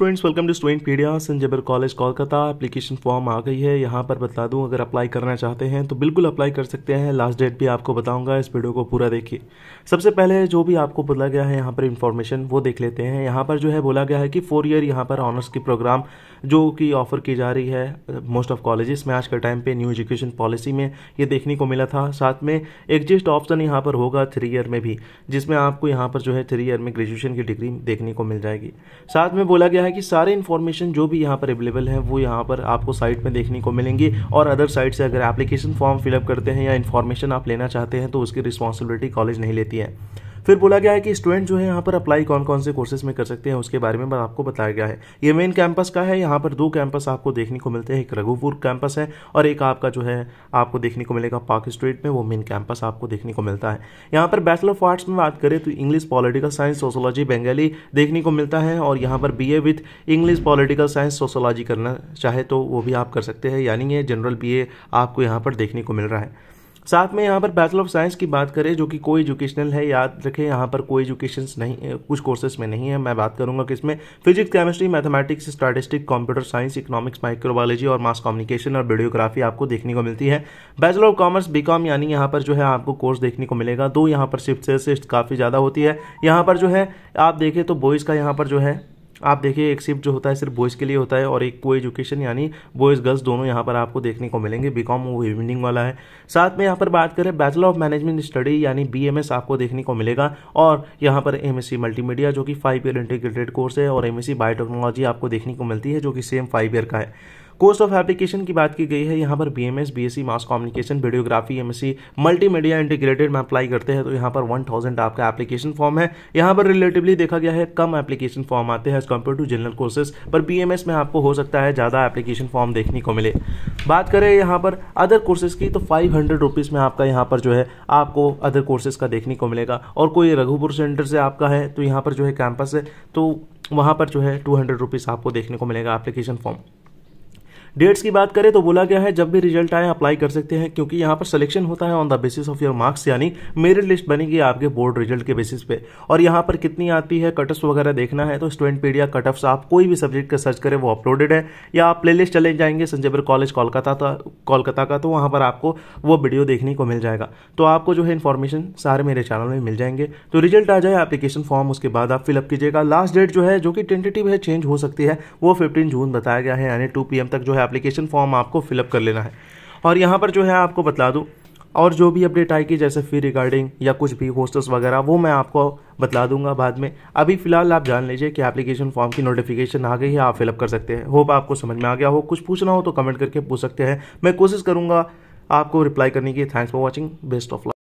friends welcome to student pedia संजबर college Kolkata application form आ गई है यहाँ पर बता दूँ अगर अप्लाई करना चाहते हैं तो बिल्कुल अप्लाई कर सकते हैं लास्ट डेट भी आपको बताऊँगा इस वीडियो को पूरा देखिए सबसे पहले जो भी आपको बोला गया है यहाँ पर इन्फॉर्मेशन वो देख लेते हैं यहाँ पर जो है बोला गया है कि फोर ईयर यहाँ पर ऑनर्स की प्रोग्राम जो कि ऑफर की जा रही है मोस्ट ऑफ कॉलेजेस में आज के टाइम पर न्यू एजुकेशन पॉलिसी में ये देखने को मिला था साथ में एग्जिस्ट ऑप्शन यहाँ पर होगा थ्री ईयर में भी जिसमें आपको यहाँ पर जो है थ्री ईयर में ग्रेजुएशन की डिग्री देखने को मिल जाएगी साथ में बोला गया है है कि सारे इन्फॉर्मेशन जो भी यहाँ पर अवेलेबल है वो यहाँ पर आपको साइट में देखने को मिलेंगी और अदर साइट से अगर एप्लीकेशन फॉर्म फिलअप करते हैं या इन्फॉर्मेशन आप लेना चाहते हैं तो उसकी रिस्पॉन्सिबिलिटी कॉलेज नहीं लेती है फिर बोला गया है कि स्टूडेंट जो है यहाँ पर अप्लाई कौन कौन से कोर्सेज में कर सकते हैं उसके बारे में आपको बताया गया है ये मेन कैंपस का है यहाँ पर दो कैंपस आपको देखने को मिलते हैं एक रघुपुर कैंपस है और एक आपका जो है आपको देखने को मिलेगा पाक स्ट्रीट में वो मेन कैंपस आपको देखने को मिलता है यहाँ पर बैचलर ऑफ आर्ट्स में बात करें तो English political science sociology Bengali देखने को मिलता है और यहाँ पर B with English political science sociology करना चाहे तो वो भी आप कर सकते हैं यानी ये जनरल बी आपको यहाँ पर देखने को मिल रहा है साथ में यहाँ पर बैचलर ऑफ साइंस की बात करें जो कि कोई एजुकेशनल है याद रखें यहाँ पर कोई एजुकेशन नहीं कुछ कोर्सेज में नहीं है मैं बात करूँगा कि इसमें physics chemistry mathematics statistic computer science economics microbiology और मास कम्युनिकेशन और वीडियोग्राफी आपको देखने को मिलती है बैचलर ऑफ कॉमर्स बी यानी यहाँ पर जो है आपको कोर्स देखने को मिलेगा दो यहाँ पर शिफ्ट से शिफ्ट काफ़ी ज़्यादा होती है यहाँ पर जो है आप देखें तो बॉयज़ का यहाँ पर जो है आप देखिए एक शिफ्ट जो होता है सिर्फ बॉयज़ के लिए होता है और एक को एजुकेशन यानी बॉयज़ गर्ल्स दोनों यहाँ पर आपको देखने को मिलेंगे बी वो इवनिंग वाला है साथ में यहाँ पर बात करें बैचलर ऑफ मैनेजमेंट स्टडी यानी बी आपको देखने को मिलेगा और यहाँ पर एम मल्टीमीडिया जो कि फाइव ईयर इंटीग्रेटेड कोर्स है और एम बायोटेक्नोलॉजी आपको देखने को मिलती है जो कि सेम फाइव ईयर का है कोर्स ऑफ एप्लीकेशन की बात की गई है यहाँ पर B M S B S C mass communication videography M S C multimedia integrated में अप्लाई करते हैं तो यहाँ पर वन थाउजेंड आपका एप्लीकेशन फॉर्म है यहाँ पर रिलेटिवली देखा गया है कम एप्लीकेशन फॉर्म आते हैं as compare to general courses पर बी एम एस में आपको हो सकता है ज़्यादा एप्लीकेशन फॉर्म देखने को मिले बात करें यहाँ पर अदर कोर्सेज की तो फाइव हंड्रेड रुपीज़ में आपका यहाँ पर जो है आपको अदर कोर्सेज का देखने को मिलेगा और कोई रघुपुर सेंटर से आपका है तो यहाँ पर जो है कैंपस है तो वहाँ पर जो है टू हंड्रेड रुपीज़ आपको देखने को मिलेगा एप्लीकेशन फॉर्म डेट्स की बात करें तो बोला गया है जब भी रिजल्ट आए अप्लाई कर सकते हैं क्योंकि यहाँ पर सिलेक्शन होता है on the basis of your marks यानी मेरिट लिस्ट बनेगी आपके बोर्ड रिजल्ट के बेसिस पे और यहाँ पर कितनी आती है कटअप्स वगैरह देखना है तो स्टूडेंट पीडिया कटअप्स आप कोई भी सब्जेक्ट का सर्च करें वो अपलोडेड है या आप प्ले लिस्ट चले जाएंगे संजयबर कॉलेज कोलकाता कोलकाता का तो वहाँ पर आपको वो वीडियो देखने को मिल जाएगा तो आपको जो है इन्फॉर्मेशन सारे मेरे चैनल में मिल जाएंगे तो रिजल्ट आ जाए एप्लीकेशन फॉर्म उसके बाद आप फिलअप कीजिएगा लास्ट डेट जो है जो कि टेंटेटिव है चेंज हो सकती है वो फिफ्टीन जून बताया गया है यानी टू पी तक जो है है एप्लीकेशन फॉर्म आपको फिलअप कर लेना है और यहाँ पर जो है आपको बता दूँ और जो भी अपडेट आएगी जैसे फी रिगार्डिंग या कुछ भी होस्टस वगैरह वो मैं आपको बता दूंगा बाद में अभी फ़िलहाल आप जान लीजिए कि एप्लीकेशन फॉर्म की नोटिफिकेशन आ गई है आप फिलअप कर सकते हैं होप आपको समझ में आ गया हो कुछ पूछना हो तो कमेंट करके पूछ सकते हैं मैं कोशिश करूंगा आपको रिप्लाई करने की thanks for watching best of